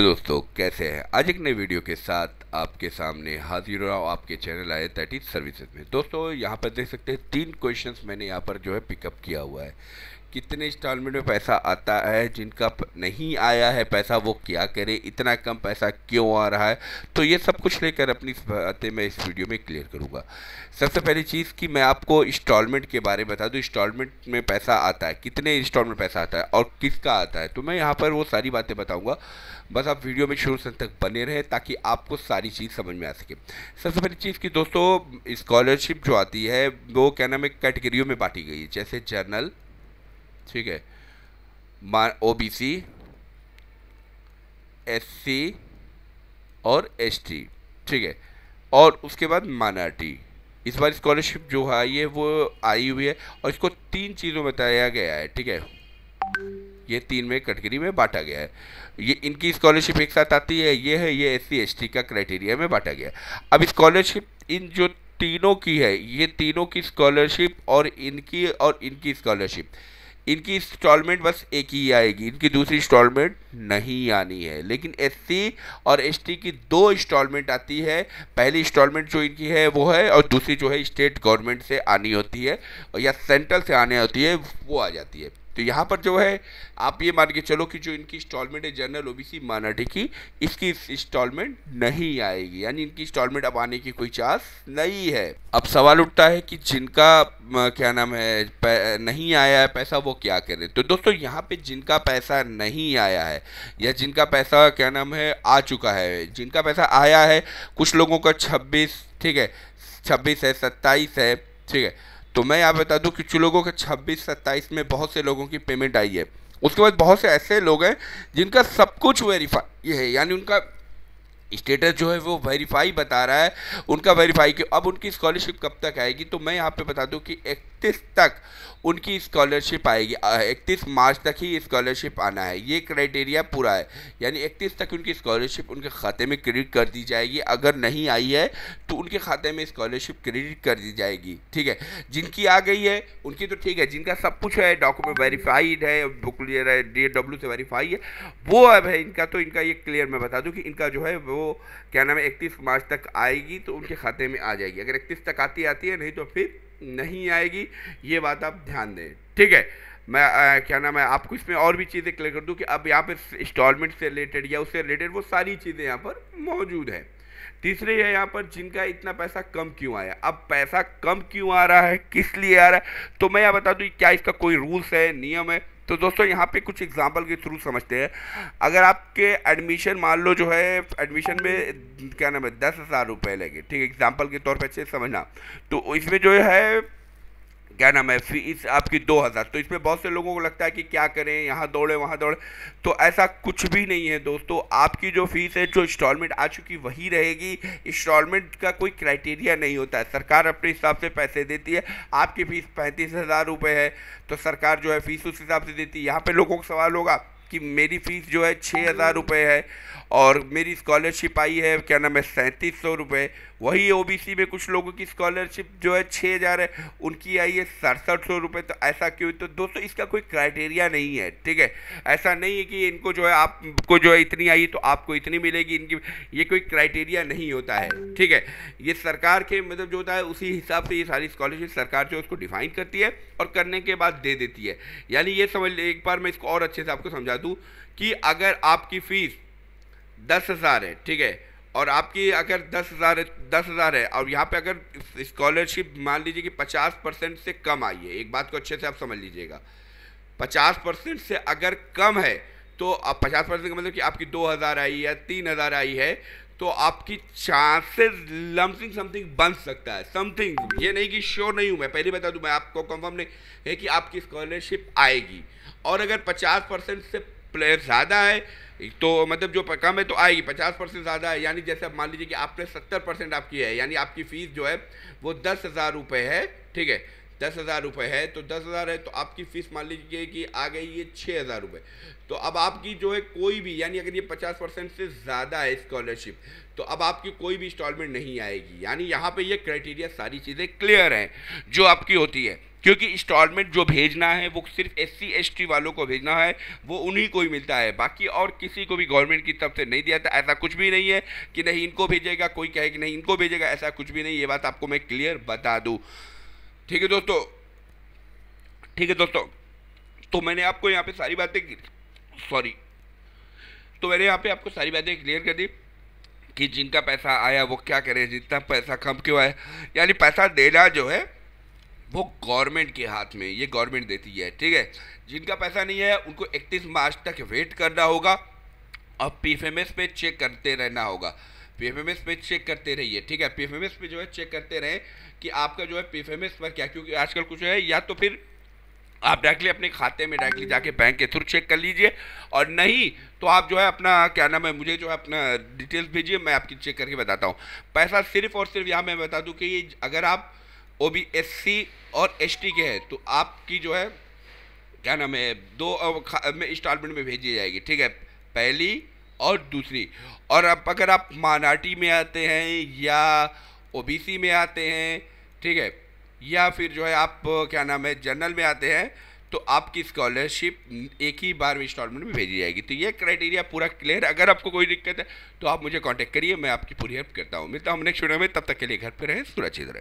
दोस्तों कैसे हैं आज एक नए वीडियो के साथ आपके सामने हाजिर हो रहा हूँ आपके चैनल आए थर्टी सर्विसेज में दोस्तों यहाँ पर देख सकते हैं तीन क्वेश्चंस मैंने यहाँ पर जो है पिकअप किया हुआ है कितने इंस्टॉलमेंट में पैसा आता है जिनका नहीं आया है पैसा वो क्या करे इतना कम पैसा क्यों आ रहा है तो ये सब कुछ लेकर अपनी बातें मैं इस वीडियो में क्लियर करूँगा सबसे पहली चीज़ कि मैं आपको इंस्टॉलमेंट के बारे में बता दूँ इंस्टॉलमेंट में पैसा आता है कितने इंस्टॉलमेंट पैसा आता है और किसका आता है तो मैं यहाँ पर वो सारी बातें बताऊँगा बस आप वीडियो में शुरू से तक बने रहें ताकि आपको सारी चीज़ समझ में आ सके सबसे पहली चीज़ कि दोस्तों स्कॉलरशिप जो आती है वो क्या नाम है कैटेगरियों में बांटी गई है जैसे जर्नल ठीक है O B C S C और एस टी ठीक है और उसके बाद माइनॉरिटी इस बार स्कॉलरशिप जो आई है वो आई हुई है और इसको तीन चीज़ों में बताया गया है ठीक है ये तीन में कैटेगरी में बांटा गया है ये इनकी स्कॉलरशिप एक साथ आती है ये है ये एस सी का क्राइटेरिया में बांटा गया है अब स्कॉलरशिप इन जो तीनों की है ये तीनों की स्कॉलरशिप और इनकी और इनकी स्कॉलरशिप इनकी इंस्टॉलमेंट बस एक ही आएगी इनकी दूसरी इंस्टॉलमेंट नहीं आनी है लेकिन एस और एस की दो इंस्टॉलमेंट आती है पहली इंस्टॉलमेंट जो इनकी है वो है और दूसरी जो है स्टेट गवर्नमेंट से आनी होती है या सेंट्रल से आने होती है वो आ जाती है तो यहाँ पर जो है आप ये मान के चलो कि जो इनकी इंस्टॉलमेंट है जनरल ओबीसी मानाटे की इसकी इंस्टॉलमेंट नहीं आएगी यानी इनकी इंस्टॉलमेंट अब आने की कोई चांस नहीं है अब सवाल उठता है कि जिनका क्या नाम है नहीं आया है पैसा वो क्या करें तो दोस्तों यहाँ पे जिनका पैसा नहीं आया है या जिनका पैसा क्या नाम है आ चुका है जिनका पैसा आया है कुछ लोगों का छब्बीस ठीक है छब्बीस है सत्ताईस है ठीक है तो मैं यहाँ बता दूँ कि कुछ लोगों के छब्बीस सत्ताईस में बहुत से लोगों की पेमेंट आई है उसके बाद बहुत से ऐसे लोग हैं जिनका सब कुछ वेरीफाई ये है यानी उनका स्टेटस जो है वो वेरीफाई बता रहा है उनका वेरीफाई के अब उनकी स्कॉलरशिप कब तक आएगी तो मैं यहाँ पे बता दूँ कि एक इकतीस तक उनकी स्कॉलरशिप आएगी इकतीस मार्च तक ही स्कॉलरशिप आना है ये क्राइटेरिया पूरा है यानी इकतीस तक उनकी स्कॉलरशिप उनके खाते में क्रेडिट कर दी जाएगी अगर नहीं आई है तो उनके खाते में स्कॉलरशिप क्रेडिट कर दी जाएगी ठीक है जिनकी आ गई है उनकी तो ठीक है जिनका सब कुछ है डॉक्यूमेंट वेरीफाइड है बुक डी डब्ल्यू से वेरीफाई है वो अब है इनका तो इनका ये क्लियर मैं बता दूँ कि इनका जो है वो क्या नाम है इकतीस मार्च तक आएगी तो उनके खाते में आ जाएगी अगर इकतीस तक आती आती है नहीं तो फिर नहीं आएगी ये बात आप ध्यान दें ठीक है मैं आ, क्या नाम है आपको इसमें और भी चीज़ें क्लियर कर दूँ कि अब यहाँ पर इंस्टॉलमेंट से रिलेटेड या उससे रिलेटेड वो सारी चीज़ें यहाँ पर मौजूद हैं तीसरे है यहाँ पर जिनका इतना पैसा कम क्यों आया अब पैसा कम क्यों आ रहा है किस लिए आ रहा है तो मैं यहाँ बता दूँ क्या इसका कोई रूल्स है नियम है तो दोस्तों यहाँ पे कुछ एग्जांपल के थ्रू समझते हैं अगर आपके एडमिशन मान लो जो है एडमिशन में क्या नाम है दस हज़ार रुपये लगे ठीक है एग्जाम्पल के तौर पर अच्छे समझना तो इसमें जो है क्या नाम है फीस आपकी दो हज़ार तो इसमें बहुत से लोगों को लगता है कि क्या करें यहाँ दौड़े वहाँ दौड़े तो ऐसा कुछ भी नहीं है दोस्तों आपकी जो फीस है जो इंस्टॉलमेंट आ चुकी वही रहेगी इंस्टॉलमेंट का कोई क्राइटेरिया नहीं होता है सरकार अपने हिसाब से पैसे देती है आपकी फ़ीस पैंतीस हज़ार रुपये है तो सरकार जो है फ़ीस उस हिसाब से देती है यहाँ पर लोगों का सवाल होगा कि मेरी फ़ीस जो है छः हज़ार रुपये है और मेरी स्कॉलरशिप आई है क्या नाम है सैंतीस सौ रुपये वही ओबीसी में कुछ लोगों की स्कॉलरशिप जो है छः हज़ार है उनकी आई है सड़सठ सौ रुपये तो ऐसा क्यों तो दोस्तों इसका कोई क्राइटेरिया नहीं है ठीक है ऐसा नहीं है कि इनको जो है आपको जो है इतनी आई तो आपको इतनी मिलेगी इनकी ये कोई क्राइटेरिया नहीं होता है ठीक है ये सरकार के मतलब जो होता है उसी हिसाब से ये सारी स्कॉलरशिप सरकार जो है उसको डिफाइन करती है और करने के बाद दे देती है यानी ये समझ एक बार मैं इसको और अच्छे से आपको समझा दूँ कि अगर आपकी फ़ीस दस हज़ार है ठीक है और आपकी अगर दस हज़ार दस हज़ार है और यहाँ पे अगर स्कॉलरशिप मान लीजिए कि पचास परसेंट से कम आई है एक बात को अच्छे से आप समझ लीजिएगा पचास परसेंट से अगर कम है तो आप पचास परसेंट का मतलब कि आपकी दो हज़ार आई या तीन हज़ार आई है तो आपकी चांसेस लमसिंग समथिंग बन सकता है समथिंग ये नहीं कि श्योर नहीं हूँ मैं पहले बता दूँ मैं आपको कंफर्म नहीं है कि आपकी स्कॉलरशिप आएगी और अगर पचास परसेंट से प्लेयर ज़्यादा है तो मतलब जो कम है तो आएगी पचास परसेंट ज़्यादा है यानी जैसे आप मान लीजिए कि आपने सत्तर परसेंट आपकी है यानी आपकी फ़ीस जो है वो दस हज़ार रुपये है ठीक है दस हज़ार रुपये है तो दस हज़ार है तो आपकी फ़ीस मान लीजिए कि आ गई ये छः हज़ार रुपये तो अब आपकी जो है कोई भी यानी अगर ये पचास परसेंट से ज़्यादा है स्कॉलरशिप तो अब आपकी कोई भी इंस्टॉलमेंट नहीं आएगी यानी यहाँ पे ये क्राइटेरिया सारी चीज़ें क्लियर हैं जो आपकी होती है क्योंकि इंस्टॉलमेंट जो भेजना है वो सिर्फ एस सी वालों को भेजना है वो उन्हीं को ही मिलता है बाकी और किसी को भी गवर्नमेंट की तरफ से नहीं दिया था ऐसा कुछ भी नहीं है कि नहीं इनको भेजेगा कोई कहे कि नहीं इनको भेजेगा ऐसा कुछ भी नहीं ये बात आपको मैं क्लियर बता दूँ ठीक है दोस्तों ठीक है दोस्तों तो मैंने आपको यहाँ पे सारी बातें सॉरी तो मैंने यहाँ पे आपको सारी बातें क्लियर कर दी कि जिनका पैसा आया वो क्या करें जितना पैसा कम क्यों आया यानी पैसा देना जो है वो गवर्नमेंट के हाथ में ये गवर्नमेंट देती है ठीक है जिनका पैसा नहीं है उनको 31 मार्च तक वेट करना होगा और पी पे चेक करते रहना होगा पी पे चेक करते रहिए ठीक है पी पे जो है चेक करते रहें कि आपका जो है पी पर क्या क्योंकि आजकल कुछ है या तो फिर आप डायरेक्टली अपने खाते में डायरेक्टली जाके बैंक के थ्रू चेक कर लीजिए और नहीं तो आप जो है अपना क्या नाम है मुझे जो है अपना डिटेल्स भेजिए मैं आपकी चेक करके बताता हूँ पैसा सिर्फ और सिर्फ यहाँ मैं बता दूँ कि अगर आप ओ बी एस सी और एस टी के हैं तो आपकी जो है क्या नाम है दो इंस्टॉलमेंट में भेजी जाएगी ठीक है पहली और दूसरी और अब अगर आप मानाटी में आते हैं या ओ बी सी में आते हैं ठीक है या फिर जो है आप क्या नाम है जनरल में आते हैं तो आपकी स्कॉलरशिप एक ही बार इंस्टॉलमेंट में भेजी जाएगी तो ये क्राइटेरिया पूरा क्लियर अगर आपको कोई दिक्कत है तो आप मुझे कांटेक्ट करिए मैं आपकी पूरी हेल्प करता हूँ मिलता हूँ नेक्स्ट वीडियो में तब तक के लिए घर पर रहें सुरक्षित रहें